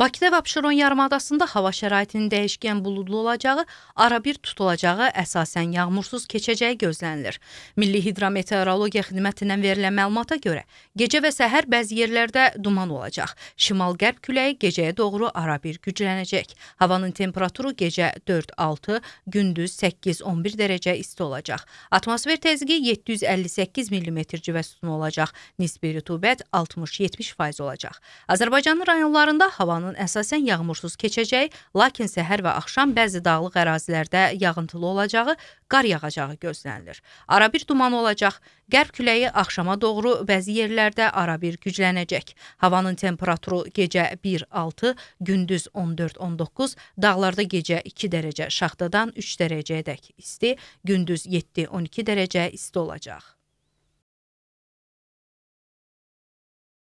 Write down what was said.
Bakıda və Abşeron yarımadasında hava şəraitinin dəyişkən buludlu olacağı, arabir tutulacağı, əsasən yağmursuz keçəcəyi gözlənilir. Milli Hidrometeorologiya Xidmətindən verilən məlumata görə gecə və səhər bəzi yerlərdə duman olacaq. Şimal-qərb küləyi gecəyə doğru arabir güclənəcək. Havanın temperaturu gecə 4-6, gündüz 8-11 dərəcə isti olacaq. Atmosfer təzyiqi 758 mm civə sütunu olacaq. Nisbi rütubət 60-70% olacaq. Azərbaycanın rayonlarında havanın mövsümünün əsasən yağmursuz keçəcəyi, lakin səhər və axşam bəzi dağlıq ərazilərdə yağıntılı olacağı, qar yağacağı gözlənilir. Arabir duman olacaq. Qərb küləyi axşama doğru bəzi yerlərdə arabir güclənəcək. Havanın temperaturu gecə 1-6, gündüz 14-19, dağlarda gecə 2 dərəcə, şaxtadan 3 dərəcəyədək isti, gündüz 7-12 dərəcə isti olacaq.